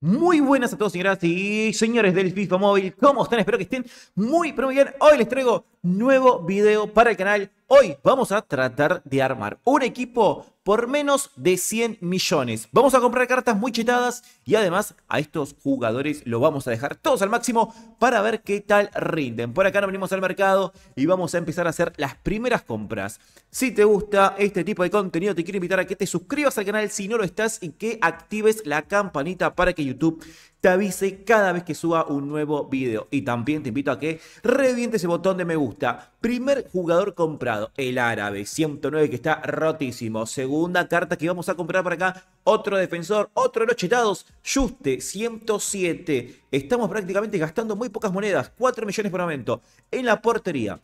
Muy buenas a todos, señoras y señores del FIFA Móvil. ¿Cómo están? Espero que estén muy, pero muy bien. Hoy les traigo nuevo video para el canal Hoy vamos a tratar de armar un equipo por menos de 100 millones. Vamos a comprar cartas muy chetadas y además a estos jugadores lo vamos a dejar todos al máximo para ver qué tal rinden. Por acá nos venimos al mercado y vamos a empezar a hacer las primeras compras. Si te gusta este tipo de contenido te quiero invitar a que te suscribas al canal si no lo estás y que actives la campanita para que YouTube avise cada vez que suba un nuevo video. Y también te invito a que reviente ese botón de me gusta. Primer jugador comprado, el árabe, 109 que está rotísimo. Segunda carta que vamos a comprar para acá, otro defensor, otro de los chetados, Juste, 107. Estamos prácticamente gastando muy pocas monedas, 4 millones por momento. En la portería,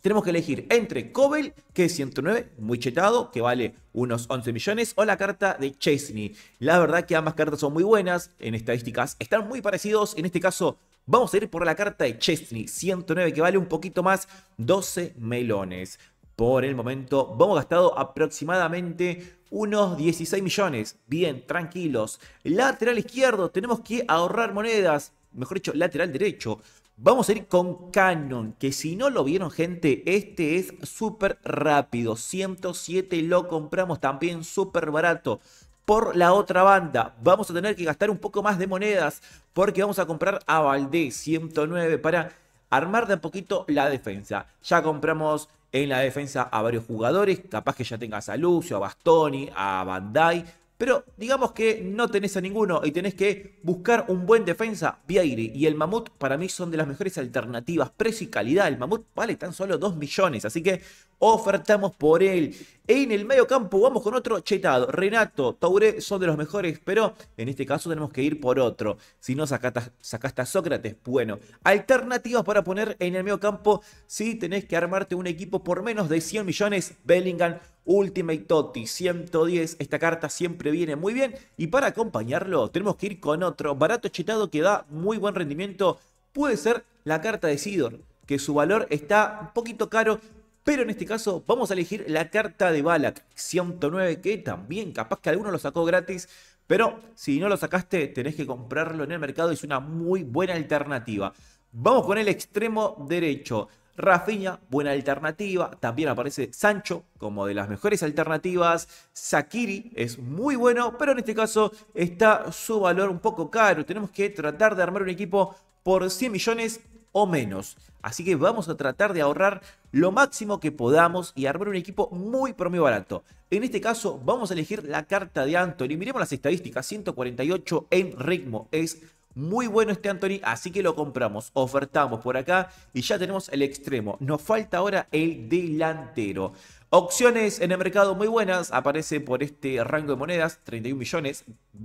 tenemos que elegir entre Cobel, que es 109, muy chetado, que vale unos 11 millones, o la carta de Chesney. La verdad que ambas cartas son muy buenas en estadísticas, están muy parecidos. En este caso, vamos a ir por la carta de Chesney, 109, que vale un poquito más, 12 melones. Por el momento, hemos gastado aproximadamente unos 16 millones. Bien, tranquilos. Lateral izquierdo, tenemos que ahorrar monedas. Mejor dicho, lateral derecho. Vamos a ir con Canon, que si no lo vieron gente, este es súper rápido, 107 lo compramos también súper barato. Por la otra banda, vamos a tener que gastar un poco más de monedas porque vamos a comprar a Valdés 109 para armar de un poquito la defensa. Ya compramos en la defensa a varios jugadores, capaz que ya tengas a Lucio, a Bastoni, a Bandai, pero digamos que no tenés a ninguno y tenés que buscar un buen defensa. Viairi y el Mamut para mí son de las mejores alternativas. Precio y calidad. El Mamut vale tan solo 2 millones. Así que ofertamos por él. En el medio campo vamos con otro chetado. Renato, Tauré son de los mejores, pero en este caso tenemos que ir por otro. Si no sacaste a Sócrates, bueno. Alternativas para poner en el medio campo si tenés que armarte un equipo por menos de 100 millones. Bellingham, Ultimate Totti, 110. Esta carta siempre viene muy bien. Y para acompañarlo tenemos que ir con otro barato chetado que da muy buen rendimiento. Puede ser la carta de Sidor que su valor está un poquito caro, pero en este caso vamos a elegir la carta de Balak 109 que también capaz que alguno lo sacó gratis. Pero si no lo sacaste tenés que comprarlo en el mercado. Es una muy buena alternativa. Vamos con el extremo derecho. Rafinha, buena alternativa. También aparece Sancho como de las mejores alternativas. Sakiri es muy bueno, pero en este caso está su valor un poco caro. Tenemos que tratar de armar un equipo por 100 millones o menos. Así que vamos a tratar de ahorrar lo máximo que podamos y armar un equipo muy muy barato. En este caso vamos a elegir la carta de Anthony. Miremos las estadísticas, 148 en ritmo. Es muy bueno este Anthony, así que lo compramos, ofertamos por acá y ya tenemos el extremo. Nos falta ahora el delantero. Opciones en el mercado muy buenas, aparece por este rango de monedas, 31 millones.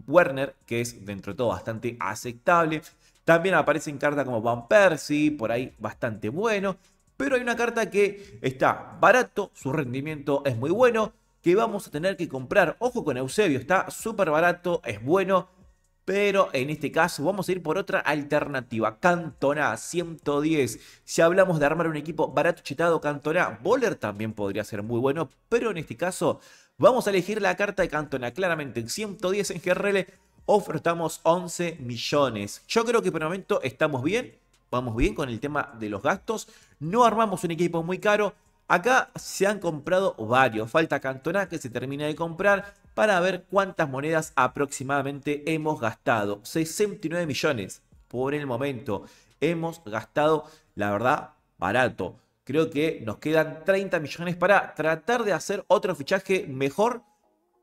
Werner, que es dentro de todo bastante aceptable. También aparecen cartas como Van Persie, por ahí bastante bueno. Pero hay una carta que está barato, su rendimiento es muy bueno, que vamos a tener que comprar. Ojo con Eusebio, está súper barato, es bueno. Pero en este caso vamos a ir por otra alternativa. Cantona 110. Si hablamos de armar un equipo barato chetado, Cantona, Boller también podría ser muy bueno. Pero en este caso vamos a elegir la carta de Cantona. Claramente en 110 en GRL ofertamos 11 millones. Yo creo que por el momento estamos bien, vamos bien con el tema de los gastos. No armamos un equipo muy caro. Acá se han comprado varios. Falta Cantona que se termina de comprar para ver cuántas monedas aproximadamente hemos gastado. 69 millones por el momento. Hemos gastado, la verdad, barato. Creo que nos quedan 30 millones para tratar de hacer otro fichaje mejor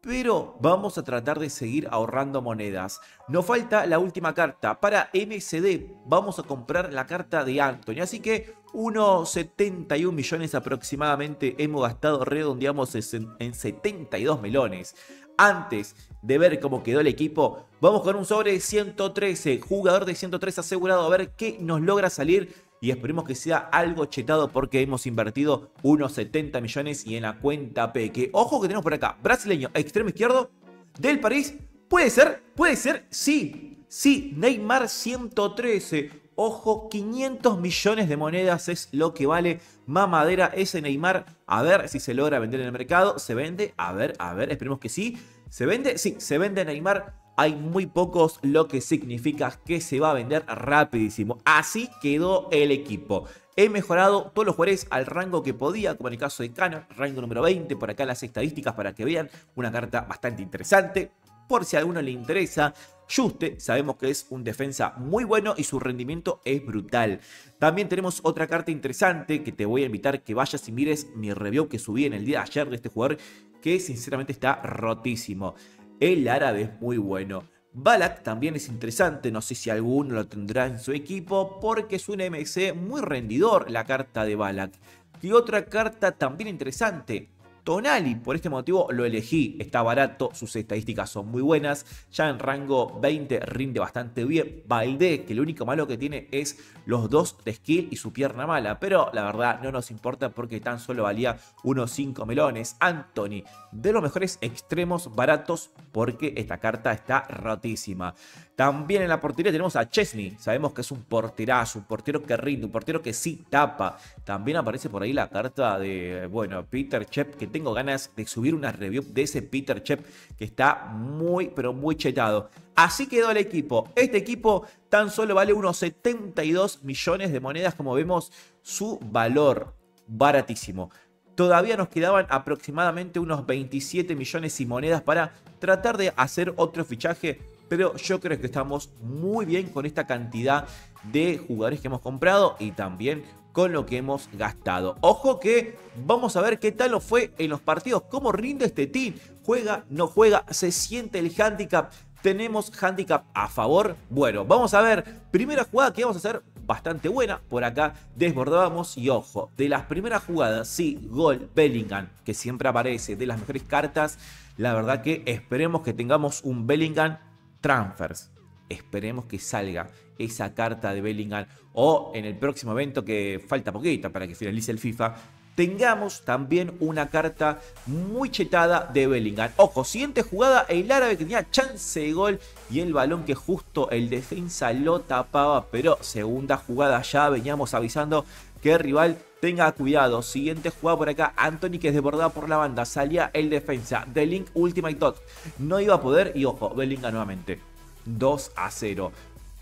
pero vamos a tratar de seguir ahorrando monedas. Nos falta la última carta. Para MCD vamos a comprar la carta de antonio Así que unos 71 millones aproximadamente hemos gastado, redondeamos en 72 melones. Antes de ver cómo quedó el equipo, vamos con un sobre 113, jugador de 113 asegurado, a ver qué nos logra salir y esperemos que sea algo chetado porque hemos invertido unos 70 millones y en la cuenta P. ojo que tenemos por acá, brasileño, extremo izquierdo del París. Puede ser, puede ser, sí, sí, Neymar 113. Ojo, 500 millones de monedas es lo que vale mamadera ese Neymar. A ver si se logra vender en el mercado. ¿Se vende? A ver, a ver, esperemos que sí. ¿Se vende? Sí, se vende Neymar hay muy pocos, lo que significa que se va a vender rapidísimo. Así quedó el equipo. He mejorado todos los jugadores al rango que podía, como en el caso de Cannon. rango número 20, por acá las estadísticas para que vean, una carta bastante interesante, por si a alguno le interesa. Juste, sabemos que es un defensa muy bueno y su rendimiento es brutal. También tenemos otra carta interesante que te voy a invitar que vayas y mires mi review que subí en el día de ayer de este jugador que sinceramente está rotísimo. El árabe es muy bueno. Balak también es interesante, no sé si alguno lo tendrá en su equipo, porque es un MC muy rendidor la carta de Balak. Y otra carta también interesante, Tonali, por este motivo lo elegí, está barato, sus estadísticas son muy buenas, ya en rango 20 rinde bastante bien. Valdé, que lo único malo que tiene es los dos de skill y su pierna mala, pero la verdad no nos importa porque tan solo valía unos 5 melones. Anthony, de los mejores extremos baratos porque esta carta está rotísima. También en la portería tenemos a Chesney, sabemos que es un porterazo, un portero que rinde, un portero que sí tapa. También aparece por ahí la carta de, bueno, Peter Chep que tengo ganas de subir una review de ese Peter Chep que está muy, pero muy chetado. Así quedó el equipo. Este equipo tan solo vale unos 72 millones de monedas, como vemos, su valor baratísimo. Todavía nos quedaban aproximadamente unos 27 millones y monedas para tratar de hacer otro fichaje pero yo creo que estamos muy bien con esta cantidad de jugadores que hemos comprado y también con lo que hemos gastado. Ojo que vamos a ver qué tal lo fue en los partidos, cómo rinde este team, juega, no juega, se siente el handicap, tenemos handicap a favor. Bueno, vamos a ver, primera jugada que vamos a hacer bastante buena, por acá desbordábamos y ojo, de las primeras jugadas, sí, gol Bellingham, que siempre aparece, de las mejores cartas, la verdad que esperemos que tengamos un Bellingham transfers Esperemos que salga esa carta de Bellingham o en el próximo evento que falta poquito para que finalice el FIFA, tengamos también una carta muy chetada de Bellingham. Ojo, siguiente jugada, el árabe que tenía chance de gol y el balón que justo el defensa lo tapaba, pero segunda jugada ya veníamos avisando que el rival tenga cuidado. Siguiente jugada por acá, Anthony que es desbordado por la banda, salía el defensa, The Link Ultimate no iba a poder y ojo, Bellingham nuevamente. 2 a 0.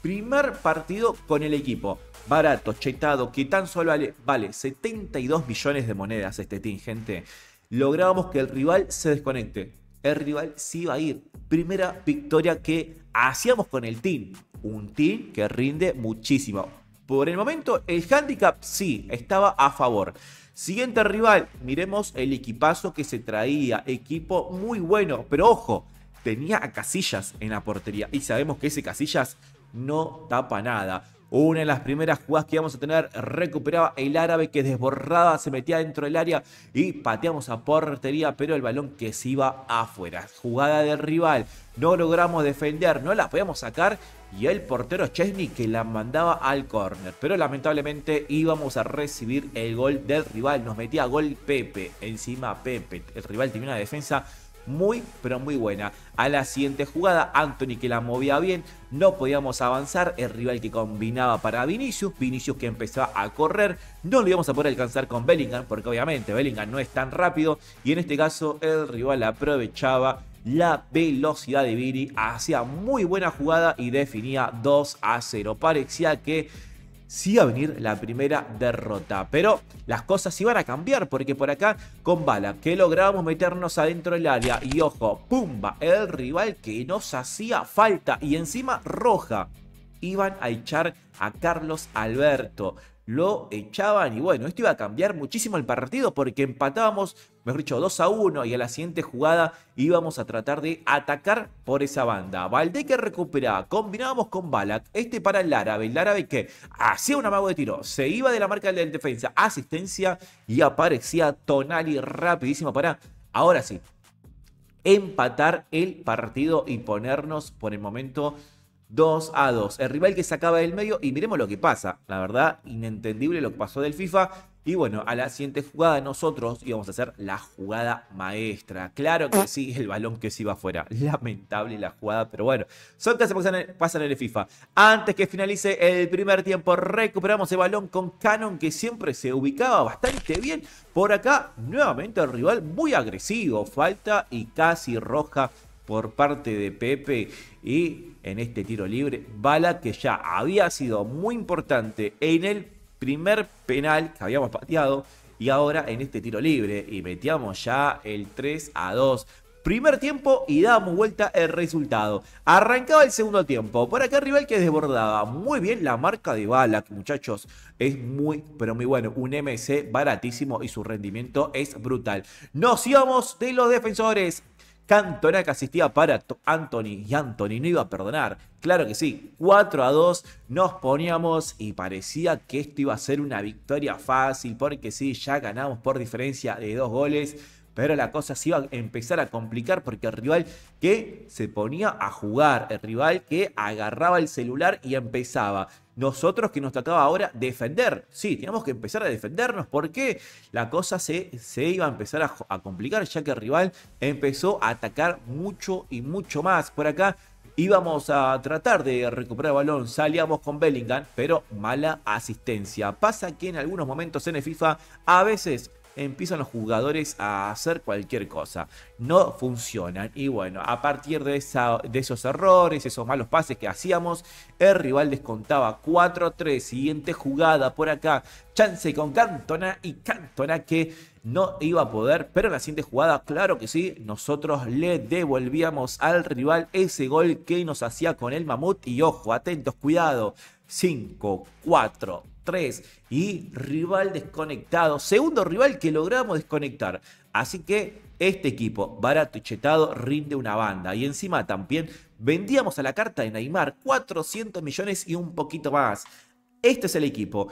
Primer partido con el equipo. Barato, chetado, que tan solo vale, vale 72 millones de monedas este team, gente. Lográbamos que el rival se desconecte. El rival sí va a ir. Primera victoria que hacíamos con el team. Un team que rinde muchísimo. Por el momento, el handicap sí estaba a favor. Siguiente rival, miremos el equipazo que se traía. Equipo muy bueno, pero ojo, tenía Casillas en la portería. Y sabemos que ese Casillas no tapa nada. Una de las primeras jugadas que íbamos a tener recuperaba el árabe que desborraba, se metía dentro del área y pateamos a portería, pero el balón que se iba afuera. Jugada del rival, no logramos defender, no la podíamos sacar y el portero Chesney que la mandaba al córner. Pero lamentablemente íbamos a recibir el gol del rival, nos metía gol Pepe, encima Pepe. El rival tenía una defensa muy, pero muy buena. A la siguiente jugada, Anthony que la movía bien, no podíamos avanzar. El rival que combinaba para Vinicius, Vinicius que empezaba a correr, no lo íbamos a poder alcanzar con Bellingham, porque obviamente Bellingham no es tan rápido. Y en este caso, el rival aprovechaba la velocidad de Vini, hacía muy buena jugada y definía 2 a 0. Parecía que sí a venir la primera derrota. Pero las cosas iban a cambiar porque por acá con bala que logramos meternos adentro del área y ojo, pumba, el rival que nos hacía falta y encima roja. Iban a echar a Carlos Alberto lo echaban y bueno, esto iba a cambiar muchísimo el partido porque empatábamos, mejor dicho, 2 a 1 y a la siguiente jugada íbamos a tratar de atacar por esa banda. Valdé que recuperaba, combinábamos con Balak, este para el árabe, el árabe que hacía un amago de tiro, se iba de la marca del defensa, asistencia y aparecía Tonali rapidísimo para, ahora sí, empatar el partido y ponernos por el momento 2 a 2. El rival que sacaba del medio y miremos lo que pasa. La verdad, inentendible lo que pasó del FIFA. Y bueno, a la siguiente jugada nosotros íbamos a hacer la jugada maestra. Claro que sí, el balón que se iba afuera. Lamentable la jugada, pero bueno. Son se pasan el FIFA. Antes que finalice el primer tiempo, recuperamos el balón con Canon que siempre se ubicaba bastante bien. Por acá, nuevamente el rival muy agresivo. Falta y casi roja por parte de Pepe. Y en este tiro libre. Bala que ya había sido muy importante en el primer penal que habíamos pateado y ahora en este tiro libre y metíamos ya el 3 a 2. Primer tiempo y damos vuelta el resultado. Arrancaba el segundo tiempo. Por acá rival que desbordaba muy bien la marca de bala, muchachos es muy, pero muy bueno. Un MC baratísimo y su rendimiento es brutal. Nos íbamos de los defensores. Cantona que asistía para Anthony y Anthony no iba a perdonar. Claro que sí, 4 a 2 nos poníamos y parecía que esto iba a ser una victoria fácil porque sí, ya ganamos por diferencia de dos goles pero la cosa se iba a empezar a complicar porque el rival que se ponía a jugar, el rival que agarraba el celular y empezaba. Nosotros que nos tocaba ahora defender, sí, teníamos que empezar a defendernos porque la cosa se, se iba a empezar a, complicar ya que el rival empezó a atacar mucho y mucho más. Por acá íbamos a tratar de recuperar el balón, salíamos con Bellingham, pero mala asistencia. Pasa que en algunos momentos en FIFA a veces empiezan los jugadores a hacer cualquier cosa. No funcionan. Y bueno, a partir de, esos errores, esos malos pases que hacíamos, el rival les contaba 4-3. Siguiente jugada por acá. Chance con Cantona y Cantona que no iba a poder, pero en la siguiente jugada, claro que sí, nosotros le devolvíamos al rival ese gol que nos hacía con el mamut y ojo, atentos, cuidado, 5, 4, 3 y rival desconectado, segundo rival que logramos desconectar. Así que este equipo, barato y chetado, rinde una banda. Y encima también vendíamos a la carta de Neymar 400 millones y un poquito más. Este es el equipo.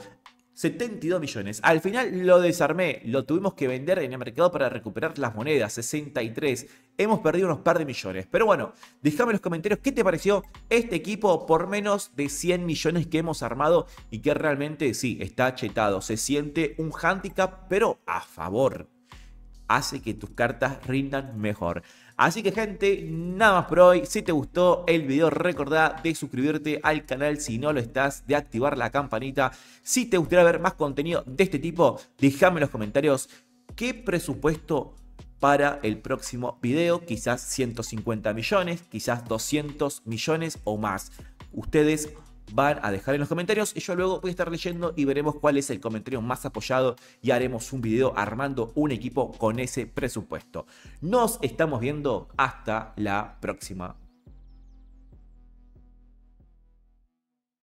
72 millones. Al final lo desarmé, lo tuvimos que vender en el mercado para recuperar las monedas, 63. Hemos perdido unos par de millones. Pero bueno, déjame en los comentarios qué te pareció este equipo por menos de 100 millones que hemos armado y que realmente sí, está chetado. Se siente un handicap, pero a favor. Hace que tus cartas rindan mejor. Así que gente, nada más por hoy. Si te gustó el video, recordá de suscribirte al canal si no lo estás, de activar la campanita. Si te gustaría ver más contenido de este tipo, déjame en los comentarios qué presupuesto para el próximo video. Quizás 150 millones, quizás 200 millones o más. Ustedes van a dejar en los comentarios y yo luego voy a estar leyendo y veremos cuál es el comentario más apoyado y haremos un video armando un equipo con ese presupuesto. Nos estamos viendo hasta la próxima